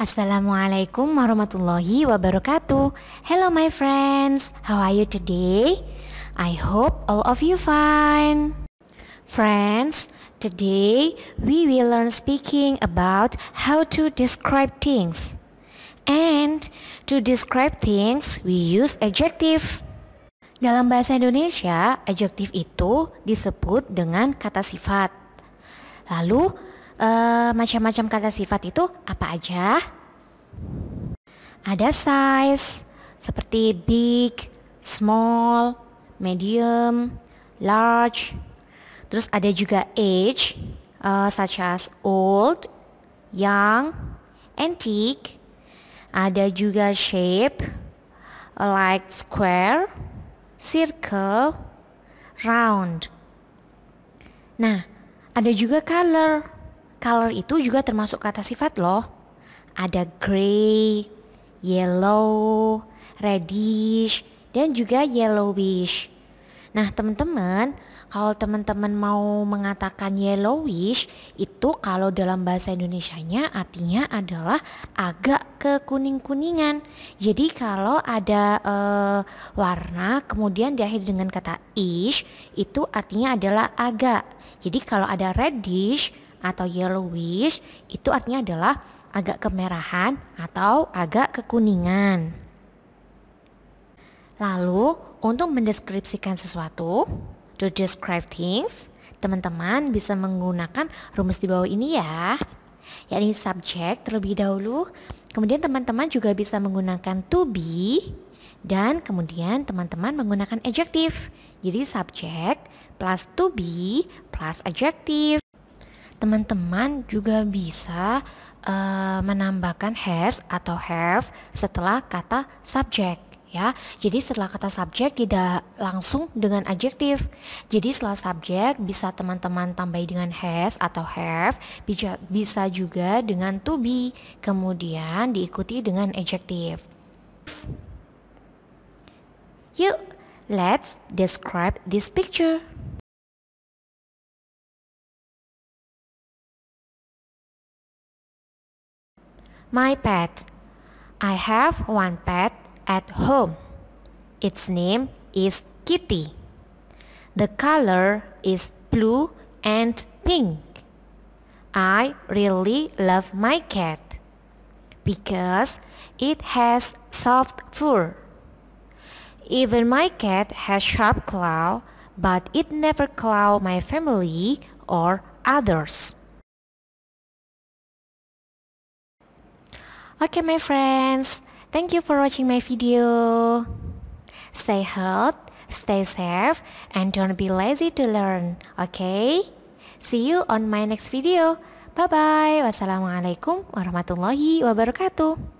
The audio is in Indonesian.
Assalamualaikum warahmatullahi wabarakatuh. Hello my friends. How are you today? I hope all of you fine. Friends, today we will learn speaking about how to describe things. And to describe things, we use adjective. Dalam bahasa Indonesia, adjective itu disebut dengan kata sifat. Lalu, uh, macam-macam kata sifat itu apa aja? Ada size seperti big, small, medium, large. Terus ada juga age uh, such as old, young, antique. Ada juga shape like square, circle, round. Nah, ada juga color color itu juga termasuk kata sifat loh. Ada gray, yellow, reddish, dan juga yellowish. Nah, teman-teman, kalau teman-teman mau mengatakan yellowish, itu kalau dalam bahasa Indonesianya artinya adalah agak kekuning-kuningan. Jadi kalau ada uh, warna kemudian diakhiri dengan kata ish, itu artinya adalah agak. Jadi kalau ada reddish atau yellowish itu artinya adalah agak kemerahan atau agak kekuningan. Lalu, untuk mendeskripsikan sesuatu, to describe things, teman-teman bisa menggunakan rumus di bawah ini ya, Yaitu subjek terlebih dahulu, kemudian teman-teman juga bisa menggunakan to be, dan kemudian teman-teman menggunakan adjective. Jadi subjek plus to be plus adjective. Teman-teman juga bisa uh, menambahkan has atau have setelah kata subjek ya. Jadi setelah kata subjek tidak langsung dengan adjektif. Jadi setelah subjek bisa teman-teman tambahi dengan has atau have, bisa, bisa juga dengan to be, kemudian diikuti dengan adjektif. Yuk, let's describe this picture. My pet. I have one pet at home. Its name is Kitty. The color is blue and pink. I really love my cat because it has soft fur. Even my cat has sharp claw, but it never claw my family or others. Okay, my friends, thank you for watching my video. Stay healthy, stay safe, and don't be lazy to learn, okay? See you on my next video. Bye-bye. Wassalamualaikum warahmatullahi wabarakatuh.